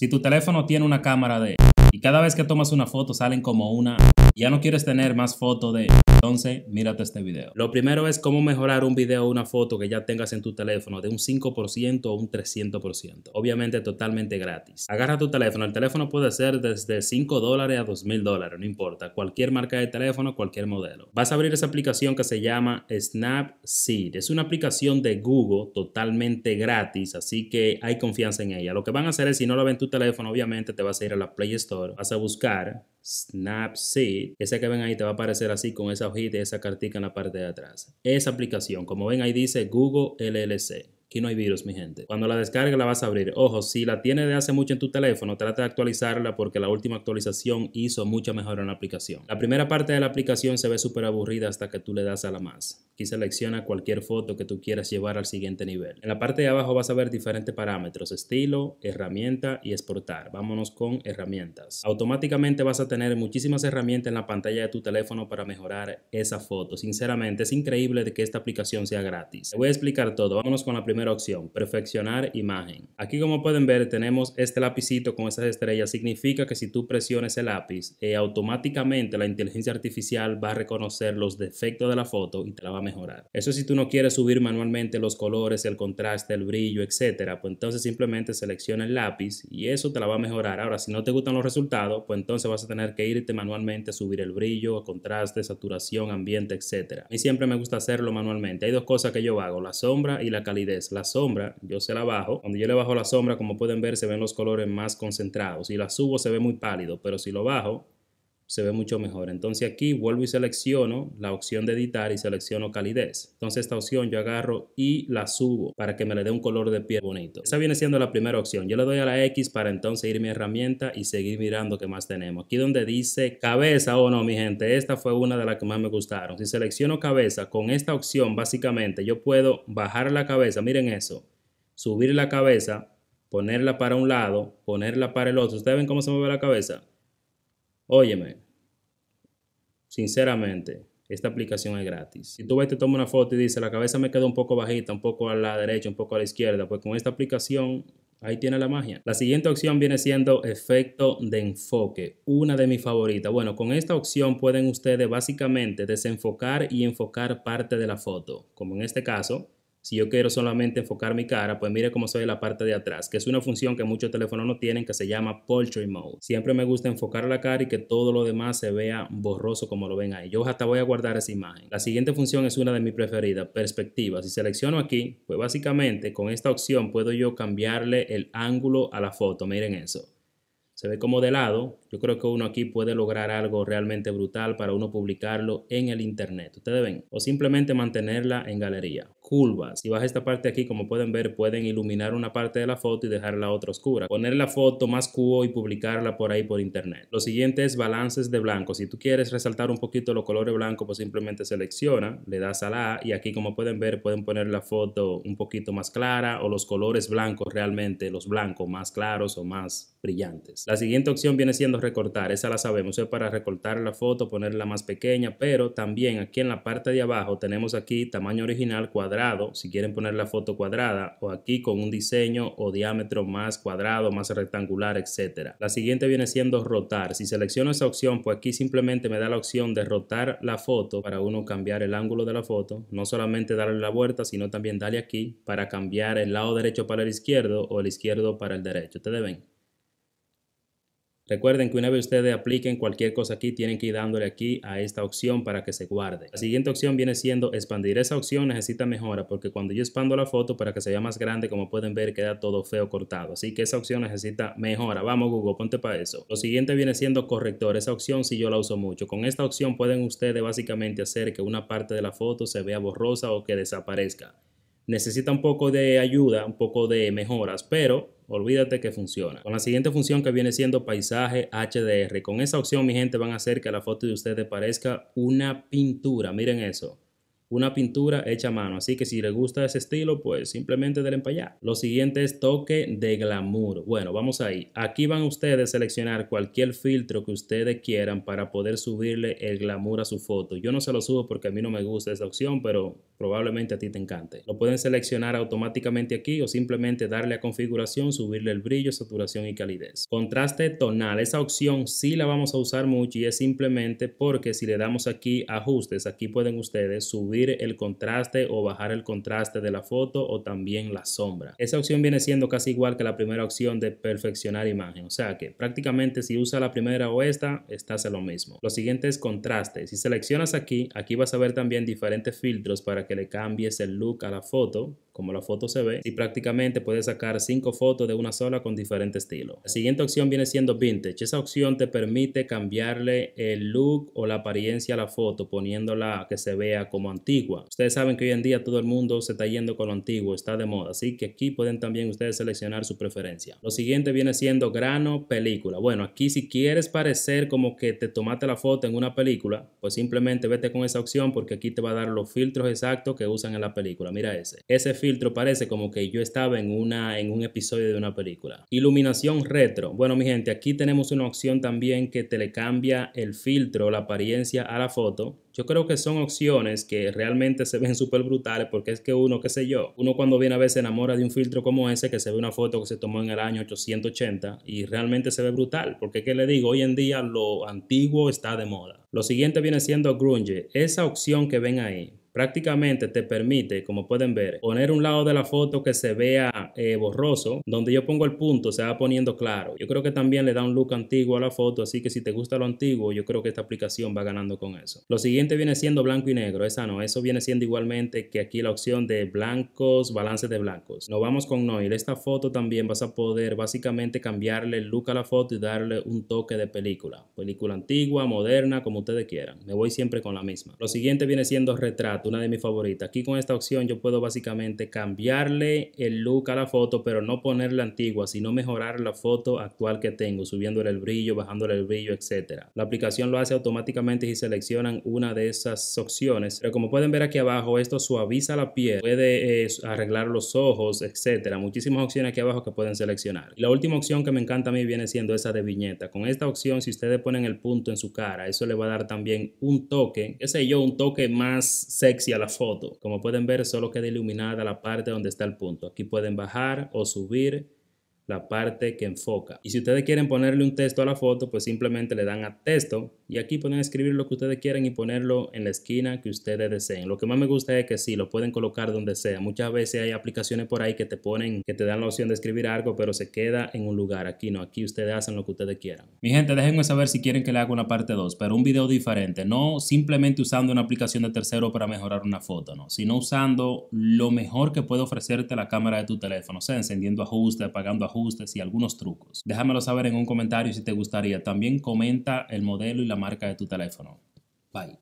Si tu teléfono tiene una cámara de... Y cada vez que tomas una foto salen como una ya no quieres tener más fotos de... Entonces, mírate este video. Lo primero es cómo mejorar un video o una foto que ya tengas en tu teléfono de un 5% o un 300%. Obviamente totalmente gratis. Agarra tu teléfono. El teléfono puede ser desde 5 dólares a $2,000. dólares, no importa. Cualquier marca de teléfono, cualquier modelo. Vas a abrir esa aplicación que se llama Snapseed. Es una aplicación de Google totalmente gratis, así que hay confianza en ella. Lo que van a hacer es, si no la ven tu teléfono, obviamente te vas a ir a la Play Store, vas a buscar Snapseed ese Esa que ven ahí te va a aparecer así con esa hojita y esa cartica en la parte de atrás. Esa aplicación, como ven ahí dice Google LLC. Aquí no hay virus, mi gente. Cuando la descarga la vas a abrir. Ojo, si la tiene de hace mucho en tu teléfono, trata de actualizarla porque la última actualización hizo mucha mejora en la aplicación. La primera parte de la aplicación se ve súper aburrida hasta que tú le das a la más. Aquí selecciona cualquier foto que tú quieras llevar al siguiente nivel. En la parte de abajo vas a ver diferentes parámetros, estilo, herramienta y exportar. Vámonos con herramientas. Automáticamente vas a tener muchísimas herramientas en la pantalla de tu teléfono para mejorar esa foto. Sinceramente, es increíble de que esta aplicación sea gratis. Te voy a explicar todo. Vámonos con la primera opción, perfeccionar imagen. Aquí como pueden ver tenemos este lapicito con esas estrellas. Significa que si tú presiones el lápiz, eh, automáticamente la inteligencia artificial va a reconocer los defectos de la foto y te la va a mejorar. Eso si tú no quieres subir manualmente los colores, el contraste, el brillo, etcétera, pues entonces simplemente selecciona el lápiz y eso te la va a mejorar. Ahora, si no te gustan los resultados, pues entonces vas a tener que irte manualmente a subir el brillo, contraste, saturación, ambiente, etcétera. A mí siempre me gusta hacerlo manualmente. Hay dos cosas que yo hago, la sombra y la calidez la sombra, yo se la bajo. Cuando yo le bajo la sombra, como pueden ver, se ven los colores más concentrados. Si la subo, se ve muy pálido, pero si lo bajo, se ve mucho mejor. Entonces aquí vuelvo y selecciono la opción de editar y selecciono calidez. Entonces esta opción yo agarro y la subo para que me le dé un color de piel bonito. Esa viene siendo la primera opción. Yo le doy a la X para entonces ir a mi herramienta y seguir mirando qué más tenemos. Aquí donde dice cabeza o oh, no, mi gente, esta fue una de las que más me gustaron. Si selecciono cabeza, con esta opción básicamente yo puedo bajar la cabeza, miren eso, subir la cabeza, ponerla para un lado, ponerla para el otro. ¿Ustedes ven cómo se mueve la cabeza? Óyeme, sinceramente, esta aplicación es gratis. Si tú ves, te tomas una foto y dices, la cabeza me quedó un poco bajita, un poco a la derecha, un poco a la izquierda, pues con esta aplicación Ahí tiene la magia. La siguiente opción viene siendo efecto de enfoque, una de mis favoritas. Bueno, con esta opción pueden ustedes básicamente desenfocar y enfocar parte de la foto, como en este caso, si yo quiero solamente enfocar mi cara, pues mire cómo ve la parte de atrás, que es una función que muchos teléfonos no tienen que se llama Portrait Mode. Siempre me gusta enfocar la cara y que todo lo demás se vea borroso como lo ven ahí. Yo hasta voy a guardar esa imagen. La siguiente función es una de mis preferidas, perspectiva. Si selecciono aquí, pues básicamente con esta opción puedo yo cambiarle el ángulo a la foto. Miren eso. Se ve como de lado, yo creo que uno aquí puede lograr algo realmente brutal para uno publicarlo en el internet. Ustedes ven. O simplemente mantenerla en galería. Curvas. Si baja esta parte aquí, como pueden ver, pueden iluminar una parte de la foto y dejar la otra oscura. Poner la foto más cubo y publicarla por ahí por internet. Lo siguiente es balances de blanco. Si tú quieres resaltar un poquito los colores blancos, pues simplemente selecciona, le das a la A y aquí como pueden ver pueden poner la foto un poquito más clara o los colores blancos realmente, los blancos más claros o más brillantes. La siguiente opción viene siendo recortar, esa la sabemos, es para recortar la foto, ponerla más pequeña, pero también aquí en la parte de abajo tenemos aquí tamaño original cuadrado, si quieren poner la foto cuadrada o aquí con un diseño o diámetro más cuadrado, más rectangular, etcétera. La siguiente viene siendo rotar, si selecciono esa opción, pues aquí simplemente me da la opción de rotar la foto para uno cambiar el ángulo de la foto, no solamente darle la vuelta, sino también darle aquí para cambiar el lado derecho para el izquierdo o el izquierdo para el derecho, ustedes ven. Recuerden que una vez ustedes apliquen cualquier cosa aquí, tienen que ir dándole aquí a esta opción para que se guarde. La siguiente opción viene siendo expandir. Esa opción necesita mejora porque cuando yo expando la foto para que se vea más grande, como pueden ver, queda todo feo cortado. Así que esa opción necesita mejora. Vamos Google, ponte para eso. Lo siguiente viene siendo corrector. Esa opción sí yo la uso mucho. Con esta opción pueden ustedes básicamente hacer que una parte de la foto se vea borrosa o que desaparezca. Necesita un poco de ayuda, un poco de mejoras, pero olvídate que funciona. Con la siguiente función que viene siendo paisaje HDR. Con esa opción, mi gente, van a hacer que la foto de ustedes parezca una pintura. Miren eso una pintura hecha a mano. Así que si le gusta ese estilo, pues simplemente para allá Lo siguiente es toque de glamour. Bueno, vamos ahí. Aquí van ustedes a seleccionar cualquier filtro que ustedes quieran para poder subirle el glamour a su foto. Yo no se lo subo porque a mí no me gusta esa opción, pero probablemente a ti te encante. Lo pueden seleccionar automáticamente aquí o simplemente darle a configuración, subirle el brillo, saturación y calidez. Contraste tonal. Esa opción sí la vamos a usar mucho y es simplemente porque si le damos aquí ajustes, aquí pueden ustedes subir el contraste o bajar el contraste de la foto o también la sombra. Esa opción viene siendo casi igual que la primera opción de perfeccionar imagen, o sea que prácticamente si usa la primera o esta, estás a lo mismo. Lo siguiente es contraste. Si seleccionas aquí, aquí vas a ver también diferentes filtros para que le cambies el look a la foto como la foto se ve, y prácticamente puedes sacar cinco fotos de una sola con diferentes estilos. La siguiente opción viene siendo Vintage. Esa opción te permite cambiarle el look o la apariencia a la foto poniéndola que se vea como antigua. Ustedes saben que hoy en día todo el mundo se está yendo con lo antiguo, está de moda, así que aquí pueden también ustedes seleccionar su preferencia. Lo siguiente viene siendo grano película. Bueno, aquí si quieres parecer como que te tomaste la foto en una película, pues simplemente vete con esa opción porque aquí te va a dar los filtros exactos que usan en la película. Mira ese. Ese filtro filtro parece como que yo estaba en, una, en un episodio de una película. Iluminación retro. Bueno, mi gente, aquí tenemos una opción también que te le cambia el filtro, la apariencia a la foto. Yo creo que son opciones que realmente se ven súper brutales porque es que uno, qué sé yo, uno cuando viene a veces se enamora de un filtro como ese que se ve una foto que se tomó en el año 880 y realmente se ve brutal porque, ¿qué le digo? Hoy en día lo antiguo está de moda. Lo siguiente viene siendo grunge. Esa opción que ven ahí, prácticamente te permite, como pueden ver, poner un lado de la foto que se vea eh, borroso, donde yo pongo el punto se va poniendo claro. Yo creo que también le da un look antiguo a la foto, así que si te gusta lo antiguo, yo creo que esta aplicación va ganando con eso. Lo siguiente viene siendo blanco y negro, esa no, eso viene siendo igualmente que aquí la opción de blancos, balance de blancos. No vamos con Noir. esta foto también vas a poder básicamente cambiarle el look a la foto y darle un toque de película, película antigua, moderna, como ustedes quieran. Me voy siempre con la misma. Lo siguiente viene siendo retrato una de mis favoritas. Aquí con esta opción yo puedo básicamente cambiarle el look a la foto, pero no ponerla antigua, sino mejorar la foto actual que tengo, subiéndole el brillo, bajándole el brillo, etc. La aplicación lo hace automáticamente si seleccionan una de esas opciones. Pero como pueden ver aquí abajo, esto suaviza la piel, puede eh, arreglar los ojos, etc. Muchísimas opciones aquí abajo que pueden seleccionar. La última opción que me encanta a mí viene siendo esa de viñeta. Con esta opción, si ustedes ponen el punto en su cara, eso le va a dar también un toque, qué sé yo, un toque más y a la foto. Como pueden ver, solo queda iluminada la parte donde está el punto. Aquí pueden bajar o subir la parte que enfoca. Y si ustedes quieren ponerle un texto a la foto, pues simplemente le dan a texto y aquí pueden escribir lo que ustedes quieren y ponerlo en la esquina que ustedes deseen. Lo que más me gusta es que sí, lo pueden colocar donde sea. Muchas veces hay aplicaciones por ahí que te ponen, que te dan la opción de escribir algo, pero se queda en un lugar. Aquí no, aquí ustedes hacen lo que ustedes quieran. Mi gente, déjenme saber si quieren que le haga una parte 2, pero un video diferente, no simplemente usando una aplicación de tercero para mejorar una foto, no, sino usando lo mejor que puede ofrecerte la cámara de tu teléfono, o sea, encendiendo ajustes, apagando ajustes gustes y algunos trucos. Déjamelo saber en un comentario si te gustaría. También comenta el modelo y la marca de tu teléfono. Bye.